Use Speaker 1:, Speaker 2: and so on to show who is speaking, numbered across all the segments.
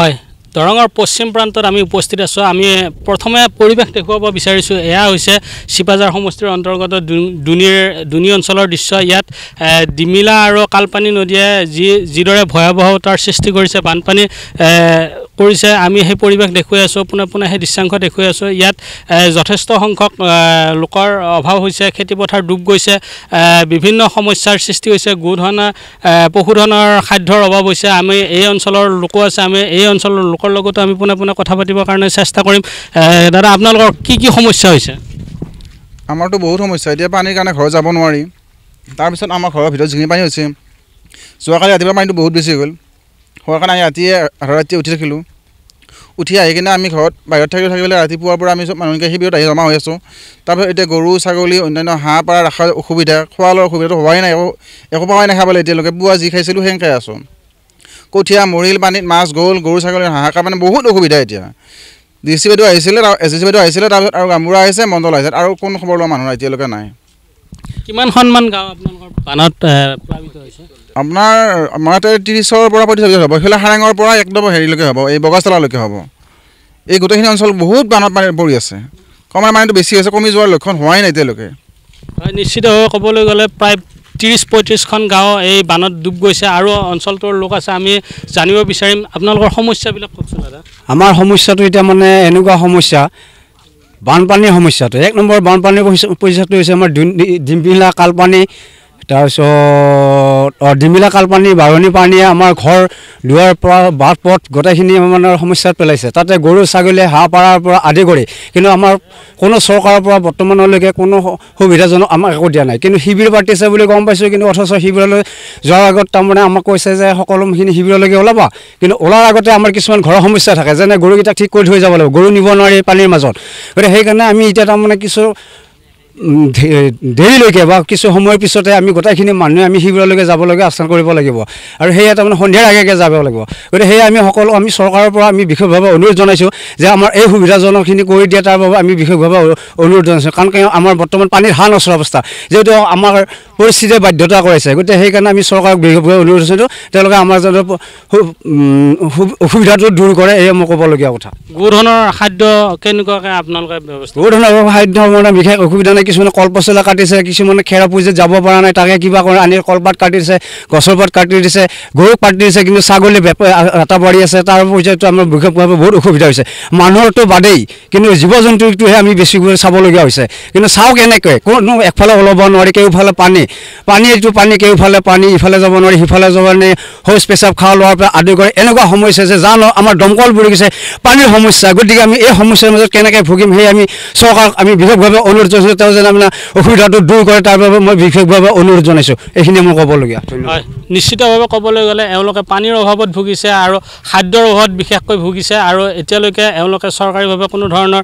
Speaker 1: হয় দৰঙৰ পশ্চিম প্ৰান্তত আমি উপস্থিত আছোঁ আমি প্ৰথমে পৰিৱেশ দেখুৱাব বিচাৰিছোঁ এয়া হৈছে চিপাজাৰ সমষ্টিৰ অন্তৰ্গত দুনিৰ দুনী অঞ্চলৰ দৃশ্য ইয়াত ডিমিলা আৰু কালপানী নদীয়ে যি যিদৰে ভয়াৱহতাৰ সৃষ্টি কৰিছে বানপানী পৰিছে আমি সেই পৰিৱেশ দেখুৱাই আছোঁ পোনে পোনে সেই দৃশ্যাংশ দেখুৱাই আছোঁ ইয়াত যথেষ্ট সংখ্যক লোকৰ অভাৱ হৈছে খেতিপথাৰ ডুব গৈছে বিভিন্ন সমস্যাৰ সৃষ্টি হৈছে গোধন পশুধনৰ খাদ্যৰ অভাৱ হৈছে আমি এই অঞ্চলৰ লোকো আছে আমি এই অঞ্চলৰ লোকৰ লগতো আমি পোনে পোনে কথা পাতিবৰ কাৰণে চেষ্টা কৰিম দাদা আপোনালোকৰ কি কি সমস্যা
Speaker 2: হৈছে আমাৰতো বহুত সমস্যা এতিয়া পানীৰ কাৰণে ঘৰ যাব নোৱাৰি তাৰপিছত আমাৰ ঘৰৰ ভিতৰত যিখিনি পানী হৈছে যোৱাকালি ৰাতিপুৱা পানীটো বহুত বেছি গ'ল হোৱাৰ কাৰণে আমি ৰাতিয়ে আধা ৰাতিয়ে উঠি থাকিলোঁ উঠি আহি কিনে আমি ঘৰত বাহিৰত থাকি থাকিলে ৰাতিপুৱাৰ পৰা আমি মানুহকে সেই আহি জমা হৈ আছোঁ তাৰপিছত এতিয়া গৰু ছাগলী অন্যান্য হাঁহ পাৰা ৰখাৰ অসুবিধা খোৱা লোৱাৰ অসুবিধাটো হোৱাই নাই একো একো পাৱাই নাখাবলৈ এতিয়ালৈকে পুৱা যি খাইছিলোঁ সেনেকৈ আছোঁ কঠীয়া মৰিল পানীত মাছ গ'ল গৰু ছাগলী হাহাকাৰ মানে বহুত অসুবিধা এতিয়া ডি চি বাইদেউ আহিছিলে এছ ডি চি বাইদেউ আহিছিলে তাৰপিছত আৰু গামোৰা আহিছে মণ্ডল আহিছে আৰু কোন খবৰ লোৱা মানুহ নাই এতিয়ালৈকে নাই
Speaker 1: কিমান সন্মান গাঁও
Speaker 2: আপোনালোকৰ আপোনাৰ আমাৰ ত্ৰিছৰ পৰা পঁয়ত্ৰিছ হ'ব শিলাখাৰাঙৰ পৰা একদম হেৰিলৈকে হ'ব এই বগাচলালৈকে হ'ব এই গোটেইখিনি অঞ্চল বহুত বানত পানী পৰি আছে কমাৰ পানীটো বেছি হৈছে কমি যোৱাৰ লক্ষণ হোৱাই নাই এতিয়ালৈকে
Speaker 1: হয় নিশ্চিতভাৱে ক'বলৈ গ'লে প্ৰায় ত্ৰিছ পঁয়ত্ৰিছখন গাঁও এই বানত ডুব গৈছে আৰু অঞ্চলটোৰ লোক আছে আমি জানিব বিচাৰিম আপোনালোকৰ সমস্যাবিলাক কওকচোন
Speaker 3: দাদা আমাৰ সমস্যাটো এতিয়া মানে এনেকুৱা সমস্যা বানপানীৰ সমস্যাটো এক নম্বৰ বানপানীৰ পইচাটো হৈছে আমাৰ ডিম্পিলা কালপানী তাৰপিছত ডিমিলা কালপানী বাঢ়নী পানীয়ে আমাৰ ঘৰ দুৱাৰ পৰা বাট পথ গোটেইখিনি মানে সমস্যাত পেলাইছে তাতে গৰু ছাগলীয়ে হাঁহ পাৰাৰ পৰা আদি কৰি কিন্তু আমাৰ কোনো চৰকাৰৰ পৰা বৰ্তমানলৈকে কোনো সুবিধাজনক আমাক একো দিয়া নাই কিন্তু শিবিৰ পাতিছে বুলি গম পাইছোঁ কিন্তু অথচ শিবিৰলৈ যোৱাৰ আগত তাৰমানে আমাক কৈছে যে সকলোখিনি শিবিৰলৈকে ওলাবা কিন্তু ওলাৰ আগতে আমাৰ কিছুমান ঘৰৰ সমস্যা থাকে যেনে গৰুকেইটাক ঠিক কৰি থৈ যাব লাগিব গৰু নিব নোৱাৰি পানীৰ মাজত গতিকে সেইকাৰণে আমি এতিয়া তাৰমানে কিছু দেৰিলৈকে বা কিছু সময়ৰ পিছতে আমি গোটেইখিনি মানুহে আমি শিবিৰলৈকে যাবলৈকে আশ্ৰাণ কৰিব লাগিব আৰু সেয়া তাৰমানে সন্ধিয়াৰ আগে আগে যাব লাগিব গতিকে সেয়ে আমি সকলো আমি চৰকাৰৰ পৰা আমি বিশেষভাৱে অনুৰোধ জনাইছোঁ যে আমাৰ এই সুবিধাজনকখিনি কৰি দিয়ে তাৰ বাবে আমি বিশেষভাৱে অনুৰোধ জনাইছোঁ কাৰণ কিয় আমাৰ বৰ্তমান পানীৰ হাঁহ নচৰা অৱস্থা যিহেতু আমাৰ পৰিস্থিতিয়ে বাধ্যতা কৰাইছে গতিকে সেইকাৰণে আমি চৰকাৰক বিশেষভাৱে অনুৰোধ জনাইছোঁ তেওঁলোকে আমাৰ যাতে অসুবিধাটো দূৰ কৰে এয়া মই ক'বলগীয়া কথা
Speaker 1: গোধনৰ খাদ্য কেনেকুৱাকৈ আপোনালোকে গোধনৰ
Speaker 3: খাদ্য মানে বিশেষ অসুবিধা নাই কিছুমানে কলপচলা কাটিছে কিছুমানে খেৰা পুজিছে যাব পৰা নাই তাকে কিবা কৰে আনি কলপাত কাটি দিছে গছৰ পাত কাটি দিছে গৰু পাতি দিছে কিন্তু ছাগলী এটা বাঢ়ি আছে তাৰ পৰ্যায়টো আমাৰ বিশেষভাৱে বহুত অসুবিধা হৈছে মানুহৰতো বাদেই কিন্তু জীৱ জন্তুটোহে আমি বেছিকৈ চাবলগীয়া হৈছে কিন্তু চাওঁ কেনেকৈ কোনো একফালে ওলাব নোৱাৰি কেওফালে পানী পানী এইটো পানী কেওফালে পানী ইফালে যাব নোৱাৰি সিফালে যাব নোৱাৰি শৌচ পেচাব খাওঁ লোৱাৰ পৰা আদি কৰি এনেকুৱা সমস্যা যে জানো আমাৰ দমকল বুলি গৈছে পানীৰ সমস্যা গতিকে আমি এই সমস্যাৰ মাজত কেনেকৈ ভুগিম সেই আমি চৰকাৰক আমি বিশেষভাৱে অনুৰোধ জনাইছোঁ তেওঁ যেন অসুবিধাটো দূৰ কৰে তাৰ বাবে মই বিশেষভাৱে অনুৰোধ জনাইছোঁ এইখিনিয়ে মই ক'বলগীয়া
Speaker 1: হয় নিশ্চিতভাৱে ক'বলৈ গ'লে এওঁলোকে পানীৰ অভাৱত ভুগিছে আৰু খাদ্যৰ অভাৱত বিশেষকৈ ভুগিছে আৰু এতিয়ালৈকে এওঁলোকে চৰকাৰীভাৱে কোনো ধৰণৰ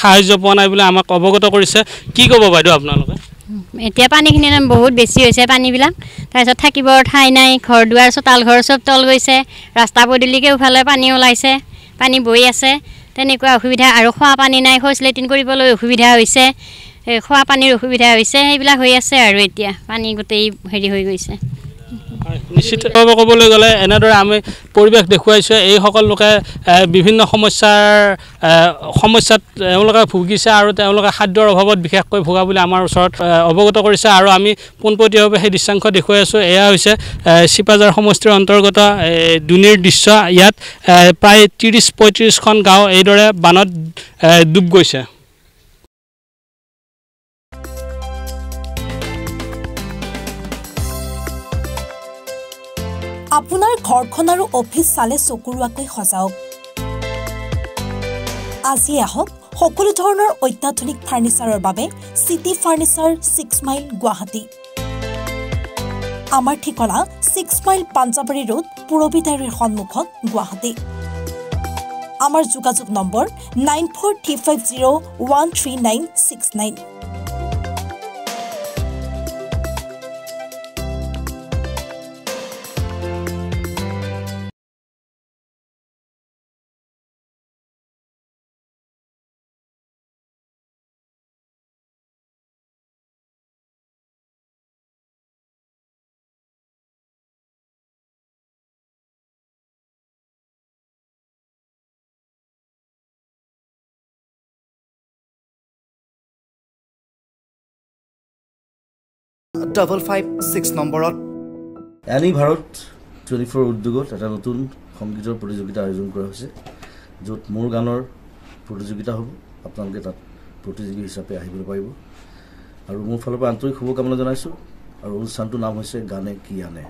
Speaker 1: সাহাৰ্য পোৱা নাই বুলি আমাক অৱগত কৰিছে কি ক'ব বাইদেউ আপোনালোকে
Speaker 3: এতিয়া পানীখিনি বহুত বেছি হৈছে পানীবিলাক তাৰপিছত থাকিবৰ ঠাই নাই ঘৰ দুৱাৰ চোতাল ঘৰ চব তল গৈছে ৰাস্তা পদূলিকে উফালে পানী ওলাইছে পানী বৈ আছে তেনেকুৱা অসুবিধা আৰু খোৱা পানী নাই শৌচ লেট্ৰিন কৰিবলৈ অসুবিধা হৈছে খোৱা পানীৰ অসুবিধা হৈছে সেইবিলাক হৈ আছে আৰু এতিয়া পানী গোটেই হেৰি হৈ গৈছে
Speaker 1: নিশ্চিতভাৱে ক'বলৈ গ'লে এনেদৰে আমি পৰিৱেশ দেখুৱাইছোঁ এইসকল লোকে বিভিন্ন সমস্যাৰ সমস্যাত তেওঁলোকে ভুগিছে আৰু তেওঁলোকে খাদ্যৰ অভাৱত বিশেষকৈ ভোগা বুলি আমাৰ ওচৰত অৱগত কৰিছে আৰু আমি পোনপটীয়াভাৱে সেই দৃশ্যাংশ দেখুৱাই আছোঁ এয়া হৈছে চিপাজাৰ সমষ্টিৰ অন্তৰ্গত দুনিৰ দৃশ্য ইয়াত প্ৰায় ত্ৰিছ পঁয়ত্ৰিছখন গাঁও এইদৰে বানত ডুব গৈছে আপোনাৰ ঘৰখন আৰু অফিচ চালে চকুৰুৱাকৈ সজাওক আজি আহক সকলো ধৰণৰ অত্যাধুনিক ফাৰ্ণিচাৰৰ বাবে city furniture six mile Guwahati আমাৰ ঠিকনা ছিক্স মাইল পাঞ্জাবাৰী ৰোড পুৰবিদাৰীৰ সন্মুখত গুৱাহাটী আমাৰ যোগাযোগ number nine four three five zero' one three nine six nine double five six নম্বৰত এনি ভাৰত টুৱেণ্টি ফ'ৰ উদ্যোগত এটা নতুন সংগীতৰ প্ৰতিযোগিতা আয়োজন কৰা হৈছে য'ত মোৰ গানৰ প্ৰতিযোগিতা হ'ব আপোনালোকে তাত প্ৰতিযোগী হিচাপে আহিবলৈ পাৰিব আৰু মোৰ ফালৰ পৰা আন্তৰিক শুভকামনা জনাইছোঁ আৰু অনুষ্ঠানটোৰ নাম হৈছে গানে কি আনে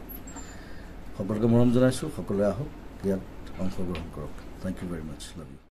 Speaker 1: সকলোকে মৰম জনাইছোঁ সকলোৱে আহক
Speaker 2: ইয়াত
Speaker 3: অংশগ্ৰহণ কৰক thank you very much love U